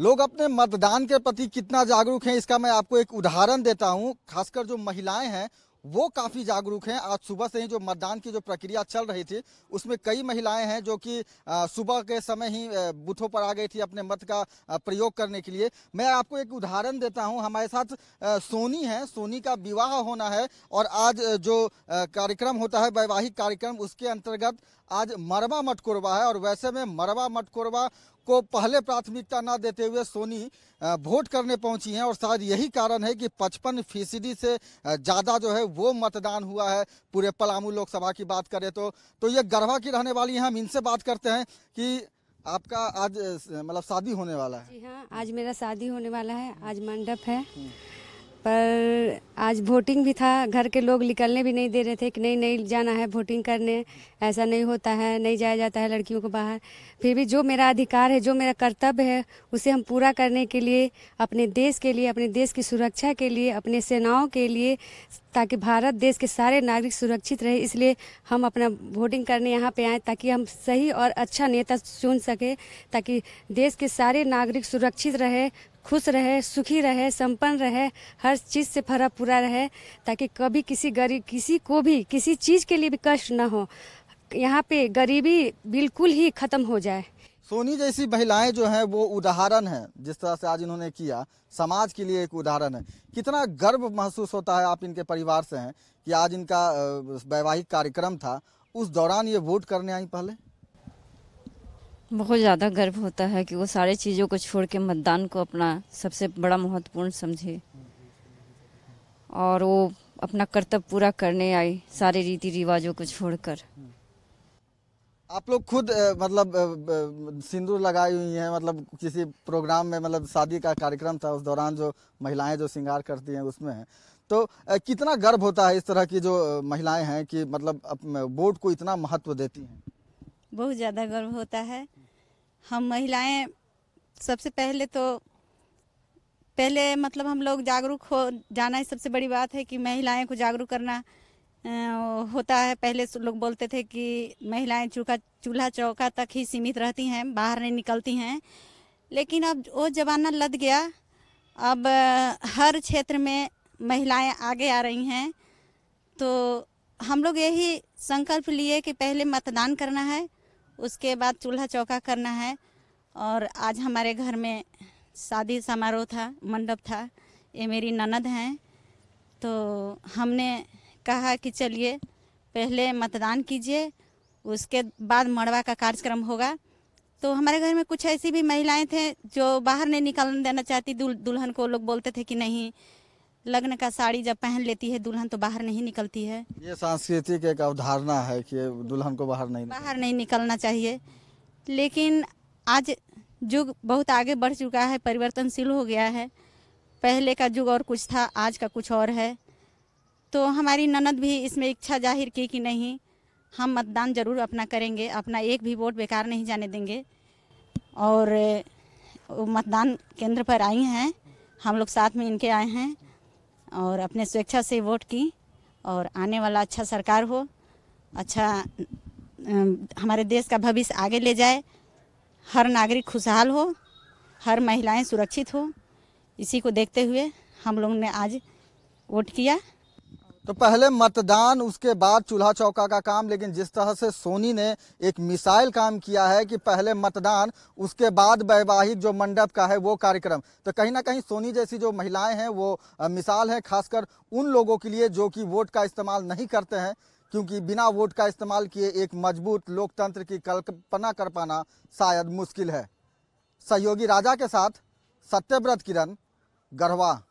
लोग अपने मतदान के प्रति कितना जागरूक हैं इसका मैं आपको एक उदाहरण देता हूं खासकर जो महिलाएं हैं वो काफ़ी जागरूक हैं आज सुबह से ही जो मतदान की जो प्रक्रिया चल रही थी उसमें कई महिलाएं हैं जो कि सुबह के समय ही बूथों पर आ गई थी अपने मत का प्रयोग करने के लिए मैं आपको एक उदाहरण देता हूं हमारे साथ सोनी है सोनी का विवाह होना है और आज जो कार्यक्रम होता है वैवाहिक कार्यक्रम उसके अंतर्गत आज मरवा मटकोरवा है और वैसे में मरवा मटकोरवा को पहले प्राथमिकता ना देते हुए सोनी वोट करने पहुंची हैं और शायद यही कारण है कि पचपन फीसदी से ज़्यादा जो है वो मतदान हुआ है पूरे पलामू लोकसभा की बात करें तो तो ये गढ़वा की रहने वाली हैं हम इनसे बात करते हैं कि आपका आज मतलब शादी होने वाला है जी हाँ आज मेरा शादी होने वाला है आज मंडप है हम्म। पर आज वोटिंग भी था घर के लोग निकलने भी नहीं दे रहे थे कि नहीं नहीं जाना है वोटिंग करने ऐसा नहीं होता है नहीं जाया जाता है लड़कियों को बाहर फिर भी जो मेरा अधिकार है जो मेरा कर्तव्य है उसे हम पूरा करने के लिए अपने देश के लिए अपने देश की सुरक्षा के लिए अपने सेनाओं के लिए ताकि भारत देश के सारे नागरिक सुरक्षित रहे इसलिए हम अपना वोटिंग करने यहाँ पर आए ताकि हम सही और अच्छा नेता चुन सकें ताकि देश के सारे नागरिक सुरक्षित रहे खुश रहे सुखी रहे संपन्न रहे हर चीज़ से भरा पूरा रहे ताकि कभी किसी गरीब किसी को भी किसी चीज़ के लिए भी कष्ट न हो यहाँ पे गरीबी बिल्कुल ही ख़त्म हो जाए सोनी जैसी महिलाएं जो हैं वो उदाहरण हैं जिस तरह से आज इन्होंने किया समाज के लिए एक उदाहरण है कितना गर्व महसूस होता है आप इनके परिवार से हैं कि आज इनका वैवाहिक कार्यक्रम था उस दौरान ये वोट करने आई पहले बहुत ज़्यादा गर्व होता है कि वो सारे चीज़ों को छोड़ के मतदान को अपना सबसे बड़ा महत्वपूर्ण समझे और वो अपना कर्तव्य पूरा करने आई सारे रीति रिवाजों को छोड़कर आप लोग खुद मतलब सिंदूर लगाई हुई हैं मतलब किसी प्रोग्राम में मतलब शादी का कार्यक्रम था उस दौरान जो महिलाएं जो श्रृंगार करती हैं उसमें है तो कितना गर्व होता है इस तरह की जो महिलाएं हैं कि मतलब वोट को इतना महत्व देती हैं बहुत ज़्यादा गर्व होता है हम महिलाएं सबसे पहले तो पहले मतलब हम लोग जागरूक हो जाना ही सबसे बड़ी बात है कि महिलाएं को जागरूक करना होता है पहले लोग बोलते थे कि महिलाएं चूका चूल्हा चौका तक ही सीमित रहती हैं बाहर नहीं निकलती हैं लेकिन अब वो जमाना लद गया अब हर क्षेत्र में महिलाएं आगे आ रही हैं तो हम लोग यही संकल्प लिए कि पहले मतदान करना है उसके बाद चूल्हा चौका करना है और आज हमारे घर में शादी समारोह था मंडप था ये मेरी ननद हैं तो हमने कहा कि चलिए पहले मतदान कीजिए उसके बाद मड़वा का कार्यक्रम होगा तो हमारे घर में कुछ ऐसी भी महिलाएं थे जो बाहर नहीं निकालने देना चाहती दुल्हन को लोग बोलते थे कि नहीं लग्न का साड़ी जब पहन लेती है दुल्हन तो बाहर नहीं निकलती है ये सांस्कृतिक एक अवधारणा है कि दुल्हन को बाहर नहीं बाहर नहीं निकलना चाहिए लेकिन आज युग बहुत आगे बढ़ चुका है परिवर्तनशील हो गया है पहले का युग और कुछ था आज का कुछ और है तो हमारी ननद भी इसमें इच्छा जाहिर की कि नहीं हम मतदान जरूर अपना करेंगे अपना एक भी वोट बेकार नहीं जाने देंगे और मतदान केंद्र पर आई हैं हम लोग साथ में इनके आए हैं और अपने स्वेच्छा से वोट की और आने वाला अच्छा सरकार हो अच्छा हमारे देश का भविष्य आगे ले जाए हर नागरिक खुशहाल हो हर महिलाएं सुरक्षित हो इसी को देखते हुए हम लोग ने आज वोट किया तो पहले मतदान उसके बाद चूल्हा चौका का काम लेकिन जिस तरह से सोनी ने एक मिसाइल काम किया है कि पहले मतदान उसके बाद वैवाहिक जो मंडप का है वो कार्यक्रम तो कहीं ना कहीं सोनी जैसी जो महिलाएं हैं वो मिसाल है खासकर उन लोगों के लिए जो कि वोट का इस्तेमाल नहीं करते हैं क्योंकि बिना वोट का इस्तेमाल किए एक मजबूत लोकतंत्र की कल्पना कर पाना शायद मुश्किल है सहयोगी राजा के साथ सत्यव्रत किरण गढ़वा